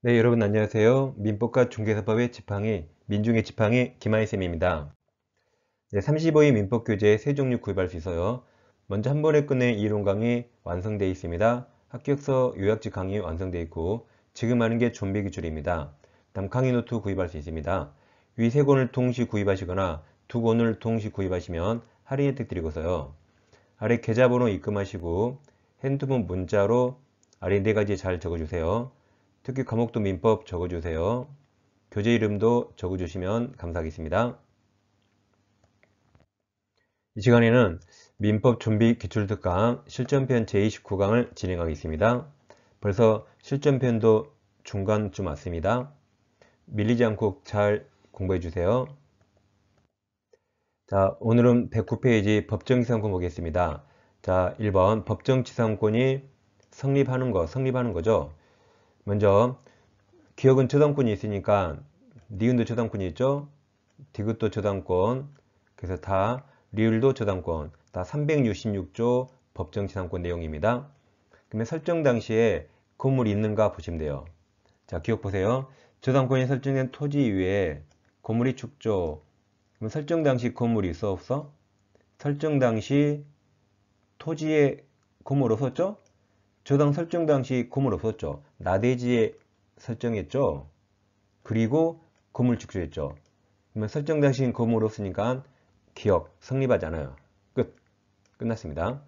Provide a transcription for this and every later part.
네, 여러분 안녕하세요. 민법과 중개사법의 지팡이, 민중의 지팡이 김하희쌤입니다. 네, 35위 민법 교재 세 종류 구입할 수 있어요. 먼저 한 번에 끝낸 이론 강의 완성되어 있습니다. 합격서 요약지 강의 완성되어 있고 지금 하는 게좀비 기출입니다. 다음 강의 노트 구입할 수 있습니다. 위 세 권을 동시 구입하시거나 두 권을 동시 구입하시면 할인 혜택 드리고서요. 아래 계좌번호 입금하시고 핸드폰 문자로 아래 네 가지 잘 적어주세요. 특히 과목도 민법 적어주세요. 교재 이름도 적어주시면 감사하겠습니다. 이 시간에는 민법 준비 기출특강 실전편 제29강을 진행하겠습니다. 벌써 실전편도 중간쯤 왔습니다. 밀리지 않고 잘 공부해주세요. 자, 오늘은 109페이지 법정지상권 보겠습니다. 자, 1번 법정지상권이 성립하는 거, 성립하는 거죠. 먼저 기억은 저당권이 있으니까 니은도 저당권이 있죠. 디귿도 저당권. 그래서 다 리을도 저당권. 다 366조 법정지상권 내용입니다. 그러면 설정 당시에 건물이 있는가 보시면 돼요. 자, 기억 보세요. 저당권이 설정된 토지 위에 건물이 축조. 그럼 설정 당시 건물이 있어 없어? 설정 당시 토지에 건물 없었죠? 저당 설정 당시 건물 없었죠. 나대지에 설정했죠. 그리고 건물 축소했죠. 그러면 설정 당시 건물 없으니까 기억 성립하지 않아요. 끝. 끝났습니다.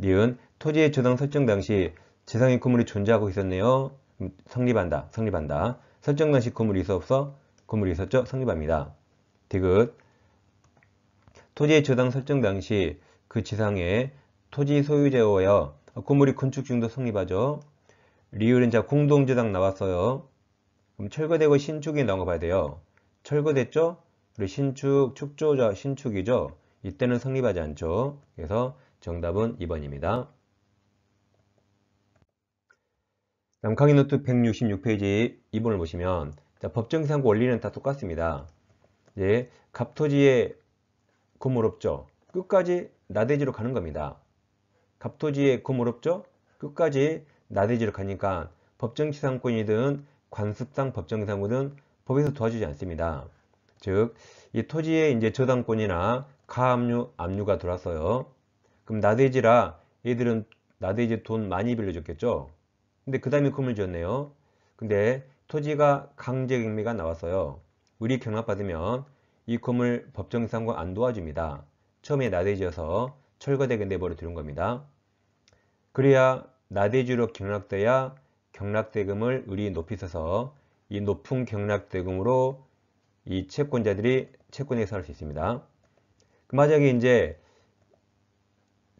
니은 토지의 저당 설정 당시 재상의 건물이 존재하고 있었네요. 음, 성립한다. 성립한다. 설정 당시 건물이 있어 없어? 건물이 있었죠? 성립합니다. 디귿 토지의 저당 설정 당시 그 지상에 토지 소유자여 건물이 건축 중도 성립하죠. 리율은 자공동재당 나왔어요. 그럼 철거되고 신축이 나와 봐야 돼요. 철거됐죠? 그리고 신축, 축조자 신축이죠. 이때는 성립하지 않죠. 그래서 정답은 2번입니다. 다음 강의 노트 166페이지 2번을 보시면 자, 법정상 원리는 다 똑같습니다. 이제 갑토지에 건물 없죠. 끝까지 나대지로 가는 겁니다. 갑토지의 거물없죠? 끝까지 나대지로 가니까 법정지상권이든 관습상 법정지상권이든 법에서 도와주지 않습니다. 즉, 이 토지에 이제 저당권이나 가압류, 압류가 들어왔어요. 그럼 나대지라 얘들은 나대지 돈 많이 빌려줬겠죠? 근데 그 다음에 금을 지었네요. 근데 토지가 강제경매가 나왔어요. 우리 경합받으면이 금을 법정상권 안 도와줍니다. 처음에 나대지여서 철거되게 내버려 두는 겁니다. 그래야 나대주로 경락돼야 경락대금을 을리 높이 써서 이 높은 경락대금으로 이 채권자들이 채권에 할수 있습니다. 그 만약에 이제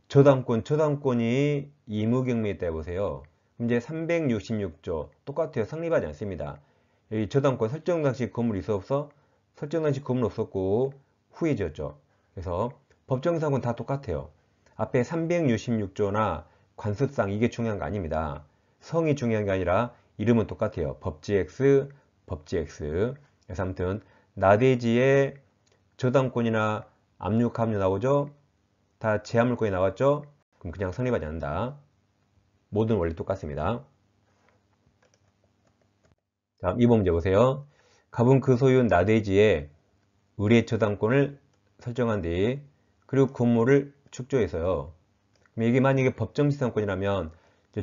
저당권, 초당권이 이무경매에 있다 보세요. 이제 366조 똑같아요. 성립하지 않습니다. 이 저당권 설정 당시 건물이 있어 없어? 설정 당시 건물 없었고 후에 지었죠. 그래서 법정상은 다 똑같아요. 앞에 366조나 관습상 이게 중요한 거 아닙니다. 성이 중요한 게 아니라 이름은 똑같아요. 법지X, 법지X. 그래서 아무튼 나대지의 저당권이나 압류가압류 나오죠? 다 제압물권이 나왔죠? 그럼 그냥 성립하지 않는다. 모든 원리 똑같습니다. 다음 이번 문제 보세요. 가분 그소유나대지에 의뢰 저당권을 설정한 뒤 그리고 건물을 축조해서요. 그럼 이게 만약에 법정지상권이라면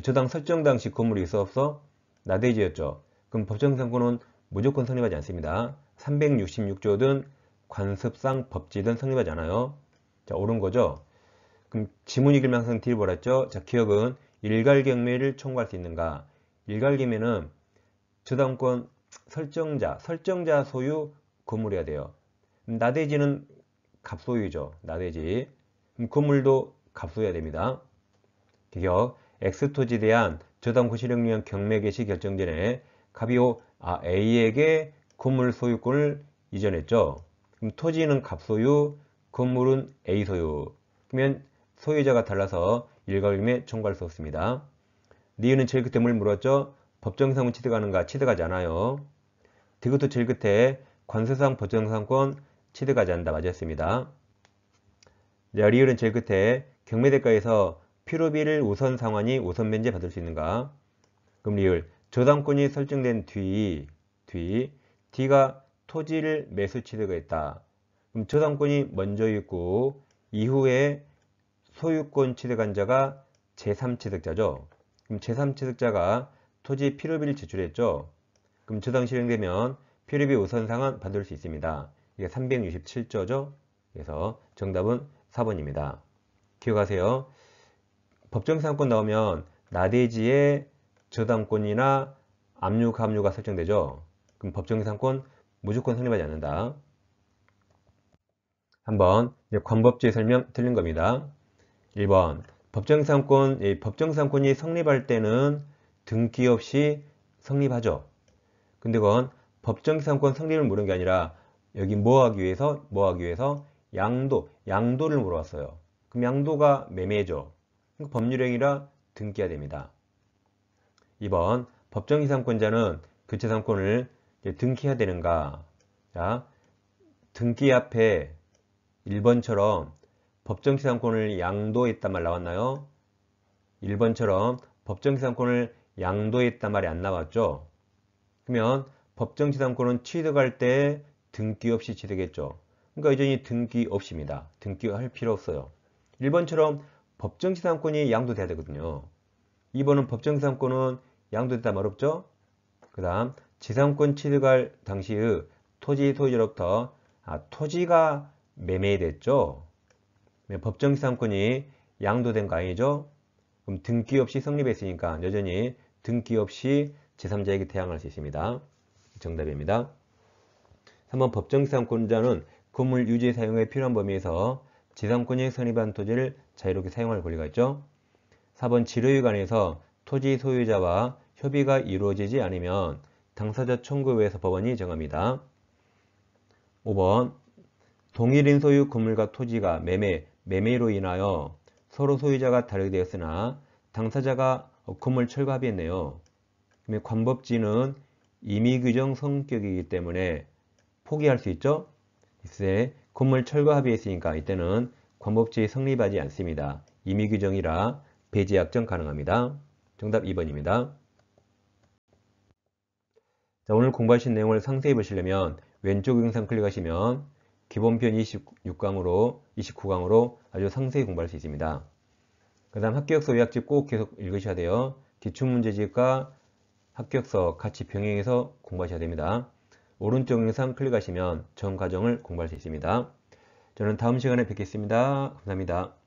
저당 설정 당시 건물이 있어 없어 나대지였죠. 그럼 법정지상권은 무조건 성립하지 않습니다. 366조든 관습상 법지든 성립하지 않아요. 자, 옳은 거죠? 그럼 지문이길망상 뒤딜벌았죠 자, 기억은 일괄경매를 청구할 수 있는가? 일괄경매는 저당권 설정자, 설정자 소유 건물이어야 돼요. 나대지는 갑소유죠 나대지. 건물도 그 갑소여야 됩니다. 기억, 엑스토지 에 대한 저당 구실행령 경매개 시 결정전에 갑이오 아, A에게 건물 그 소유권을 이전했죠. 그럼 토지는 갑소유, 건물은 그 A 소유. 그러면 소유자가 달라서 일괄임에 청구할 수 없습니다. 니은은 제일 끝에 물 물었죠? 법정상은 취득하는가? 취득하지 않아요. 디귿도 제일 끝에 관세상 법정상권 취득하지 않는다 맞았습니다. 자, 리을은 제일 끝에 경매대가에서 필요비를 우선 상환이 우선 면제 받을 수 있는가? 그럼 리을 저당권이 설정된 뒤, 뒤 D가 토지를 매수 취득했다. 그럼 저당권이 먼저 있고 이후에 소유권 취득한 자가 제3취득자죠. 그럼 제3취득자가 토지 필요비를 제출했죠. 그럼 저당 실행되면 필요비 우선 상환 받을 수 있습니다. 이게 367조죠. 그래서 정답은 4번입니다. 기억하세요. 법정상권 나오면 나대지의 저당권이나 압류, 가류가 설정되죠. 그럼 법정상권 무조건 성립하지 않는다. 한번 관법제 설명 틀린 겁니다. 1번 법정상항권법정사권이 성립할 때는 등기 없이 성립하죠. 근데 그건 법정상권 성립을 물은 게 아니라 여기 뭐 하기 위해서 뭐 하기 위해서 양도 양도를 물어봤어요. 그럼 양도가 매매죠. 법률행위라 등기해야 됩니다. 2번 법정이상권자는 교체상권을 등기해야 되는가? 자, 등기 앞에 1번처럼 법정기산권을 양도했단 말 나왔나요? 1번처럼 법정기산권을 양도했단 말이 안 나왔죠? 그러면 법정기산권은 취득할 때 등기 없이 취득했죠. 그러니까 여전히 등기 없이입니다. 등기할 필요 없어요. 1번처럼 법정지상권이 양도돼야 되거든요. 2번은 법정지상권은 양도됐다 말없죠? 그 다음 지상권 취득할 당시의 토지 소유로부터 아, 토지가 매매됐죠. 네, 법정지상권이 양도된 거 아니죠? 그럼 등기 없이 성립했으니까 여전히 등기 없이 제3자에게 대항할 수 있습니다. 정답입니다. 3번 법정지상권자는 건물 유지 사용에 필요한 범위에서 지상권이 선입한 토지를 자유롭게 사용할 권리가 있죠. 4번 지료에 관해서 토지 소유자와 협의가 이루어지지 않으면 당사자 청구에 의해서 법원이 정합니다. 5번 동일인 소유 건물과 토지가 매매, 매매로 인하여 서로 소유자가 다르게 되었으나 당사자가 건물 철거 합의했네요. 관법지는 임의규정 성격이기 때문에 포기할 수 있죠? 이제 건물 철거 합의했으니까 이때는 관법지 성립하지 않습니다. 임의 규정이라 배제 약정 가능합니다. 정답 2번입니다. 자, 오늘 공부하신 내용을 상세히 보시려면 왼쪽 영상 클릭하시면 기본편 26강으로 29강으로 아주 상세히 공부할 수 있습니다. 그 다음 합격서 요약집 꼭 계속 읽으셔야 돼요. 기출문제집과 합격서 같이 병행해서 공부하셔야 됩니다. 오른쪽 영상 클릭하시면 전 과정을 공부할 수 있습니다. 저는 다음 시간에 뵙겠습니다. 감사합니다.